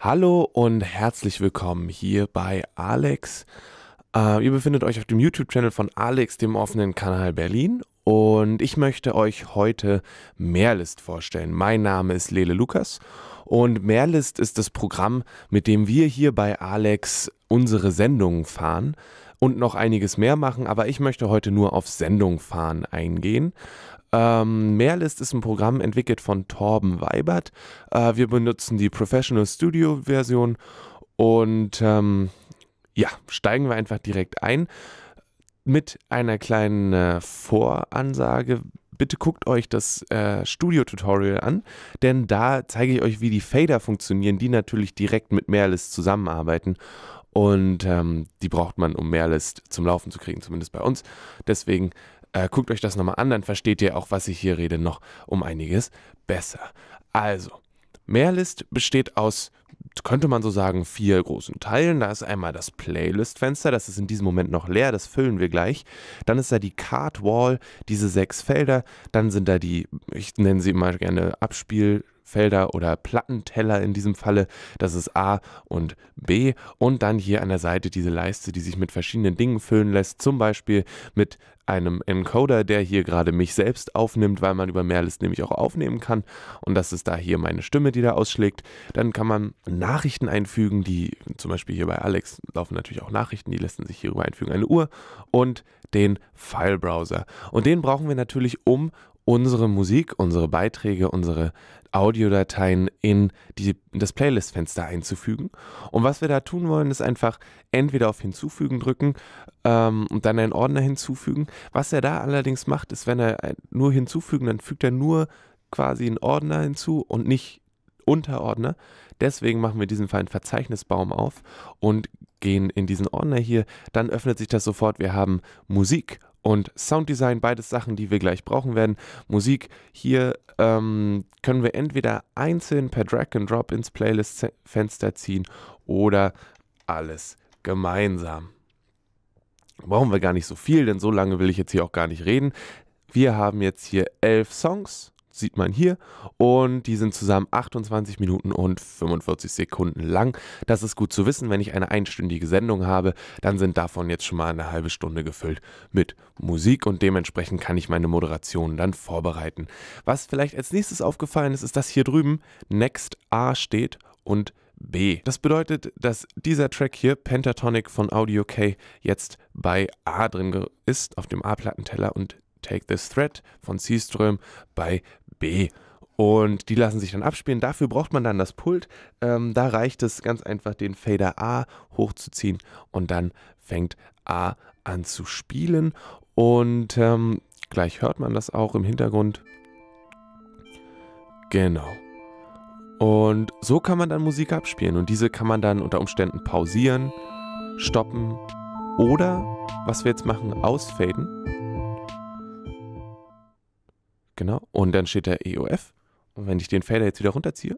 Hallo und herzlich willkommen hier bei Alex. Äh, ihr befindet euch auf dem YouTube-Channel von Alex, dem offenen Kanal Berlin. Und ich möchte euch heute Mehrlist vorstellen. Mein Name ist Lele Lukas und Mehrlist ist das Programm, mit dem wir hier bei Alex unsere Sendungen fahren und noch einiges mehr machen, aber ich möchte heute nur auf Sendung fahren eingehen. Ähm, Mehrlist ist ein Programm entwickelt von Torben Weibert. Äh, wir benutzen die Professional Studio Version und ähm, ja, steigen wir einfach direkt ein mit einer kleinen äh, Voransage bitte guckt euch das äh, Studio-Tutorial an, denn da zeige ich euch, wie die Fader funktionieren, die natürlich direkt mit Merlist zusammenarbeiten. Und ähm, die braucht man, um Merlist zum Laufen zu kriegen, zumindest bei uns. Deswegen äh, guckt euch das nochmal an, dann versteht ihr auch, was ich hier rede, noch um einiges besser. Also, Merlist besteht aus könnte man so sagen, vier großen Teilen. Da ist einmal das Playlist-Fenster, das ist in diesem Moment noch leer, das füllen wir gleich. Dann ist da die Card Wall, diese sechs Felder. Dann sind da die, ich nenne sie immer gerne Abspiel- Felder oder Plattenteller in diesem Falle. Das ist A und B. Und dann hier an der Seite diese Leiste, die sich mit verschiedenen Dingen füllen lässt. Zum Beispiel mit einem Encoder, der hier gerade mich selbst aufnimmt, weil man über Mehrlist nämlich auch aufnehmen kann. Und das ist da hier meine Stimme, die da ausschlägt. Dann kann man Nachrichten einfügen, die zum Beispiel hier bei Alex laufen natürlich auch Nachrichten, die lassen sich hierüber einfügen. Eine Uhr und den File-Browser. Und den brauchen wir natürlich, um unsere Musik, unsere Beiträge, unsere Audiodateien in die, in das Playlist-Fenster einzufügen. Und was wir da tun wollen, ist einfach entweder auf Hinzufügen drücken ähm, und dann einen Ordner hinzufügen. Was er da allerdings macht, ist, wenn er äh, nur hinzufügen, dann fügt er nur quasi einen Ordner hinzu und nicht Unterordner. Deswegen machen wir diesen Fall einen Verzeichnisbaum auf und gehen in diesen Ordner hier. Dann öffnet sich das sofort. Wir haben Musik, und Sounddesign, beides Sachen, die wir gleich brauchen werden. Musik hier ähm, können wir entweder einzeln per Drag and Drop ins Playlist-Fenster ziehen oder alles gemeinsam. Brauchen wir gar nicht so viel, denn so lange will ich jetzt hier auch gar nicht reden. Wir haben jetzt hier elf Songs sieht man hier. Und die sind zusammen 28 Minuten und 45 Sekunden lang. Das ist gut zu wissen, wenn ich eine einstündige Sendung habe, dann sind davon jetzt schon mal eine halbe Stunde gefüllt mit Musik und dementsprechend kann ich meine Moderation dann vorbereiten. Was vielleicht als nächstes aufgefallen ist, ist dass hier drüben. Next A steht und B. Das bedeutet, dass dieser Track hier, Pentatonic von Audio K, jetzt bei A drin ist, auf dem A-Plattenteller und Take This Threat von Seaström bei B. Und die lassen sich dann abspielen. Dafür braucht man dann das Pult. Ähm, da reicht es ganz einfach, den Fader A hochzuziehen und dann fängt A an zu spielen. Und ähm, gleich hört man das auch im Hintergrund. Genau. Und so kann man dann Musik abspielen. Und diese kann man dann unter Umständen pausieren, stoppen oder, was wir jetzt machen, ausfaden. Genau. Und dann steht da EOF. Und wenn ich den Fader jetzt wieder runterziehe,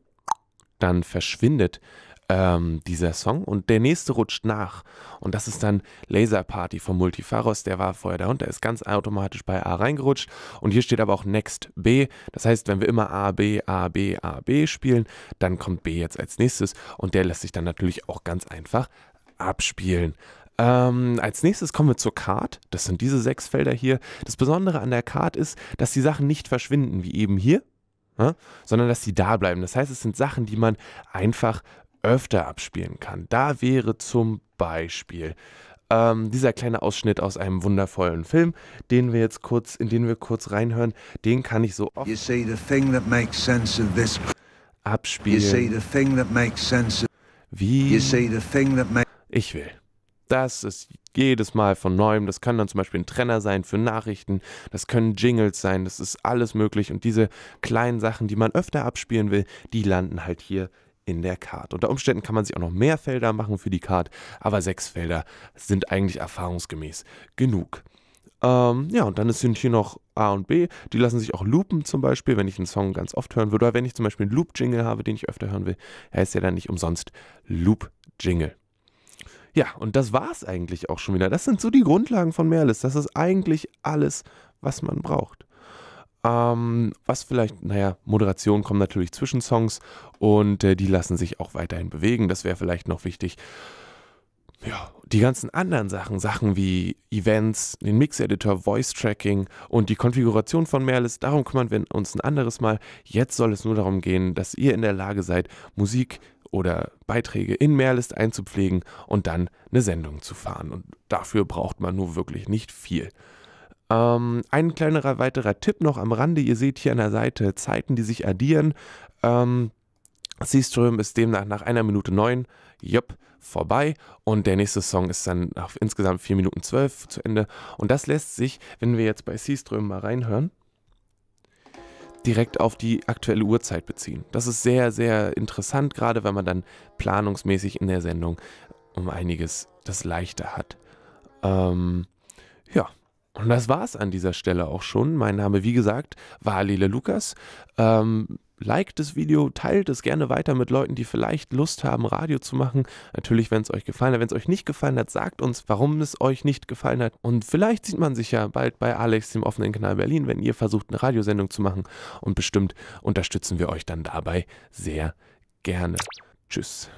dann verschwindet ähm, dieser Song und der nächste rutscht nach. Und das ist dann Laser Party von Multifaros. Der war vorher da und der ist ganz automatisch bei A reingerutscht. Und hier steht aber auch Next B. Das heißt, wenn wir immer A, B, A, B, A, B spielen, dann kommt B jetzt als nächstes. Und der lässt sich dann natürlich auch ganz einfach abspielen. Ähm, als nächstes kommen wir zur Card. Das sind diese sechs Felder hier. Das Besondere an der Card ist, dass die Sachen nicht verschwinden, wie eben hier, ja, sondern dass sie da bleiben. Das heißt, es sind Sachen, die man einfach öfter abspielen kann. Da wäre zum Beispiel ähm, dieser kleine Ausschnitt aus einem wundervollen Film, den wir jetzt kurz, in den wir kurz reinhören, den kann ich so oft abspielen. Wie ich will. Das ist jedes Mal von neuem. Das kann dann zum Beispiel ein Trenner sein für Nachrichten, das können Jingles sein, das ist alles möglich. Und diese kleinen Sachen, die man öfter abspielen will, die landen halt hier in der Card. Unter Umständen kann man sich auch noch mehr Felder machen für die Card, aber sechs Felder sind eigentlich erfahrungsgemäß genug. Ähm, ja, und dann sind hier noch A und B. Die lassen sich auch loopen zum Beispiel, wenn ich einen Song ganz oft hören würde. Oder wenn ich zum Beispiel einen Loop-Jingle habe, den ich öfter hören will, heißt der dann nicht umsonst Loop-Jingle. Ja, und das war es eigentlich auch schon wieder. Das sind so die Grundlagen von Merlis. Das ist eigentlich alles, was man braucht. Ähm, was vielleicht, naja, Moderation kommen natürlich zwischen Songs und äh, die lassen sich auch weiterhin bewegen. Das wäre vielleicht noch wichtig. Ja, die ganzen anderen Sachen, Sachen wie Events, den Mix-Editor, Voice-Tracking und die Konfiguration von Merlis, darum kümmern wir uns ein anderes Mal. Jetzt soll es nur darum gehen, dass ihr in der Lage seid, Musik oder Beiträge in Mehrlist einzupflegen und dann eine Sendung zu fahren. Und dafür braucht man nur wirklich nicht viel. Ähm, ein kleinerer weiterer Tipp noch am Rande. Ihr seht hier an der Seite Zeiten, die sich addieren. Ähm, Seaström ist demnach nach einer Minute neun, jupp, vorbei. Und der nächste Song ist dann nach insgesamt vier Minuten zwölf zu Ende. Und das lässt sich, wenn wir jetzt bei Seastream mal reinhören direkt auf die aktuelle Uhrzeit beziehen. Das ist sehr, sehr interessant, gerade wenn man dann planungsmäßig in der Sendung um einiges das leichter hat. Ähm, ja. Und das war's an dieser Stelle auch schon. Mein Name, wie gesagt, war Alele Lukas. Ähm, liked das Video, teilt es gerne weiter mit Leuten, die vielleicht Lust haben, Radio zu machen. Natürlich, wenn es euch gefallen hat. Wenn es euch nicht gefallen hat, sagt uns, warum es euch nicht gefallen hat. Und vielleicht sieht man sich ja bald bei Alex, dem offenen Kanal Berlin, wenn ihr versucht, eine Radiosendung zu machen. Und bestimmt unterstützen wir euch dann dabei sehr gerne. Tschüss.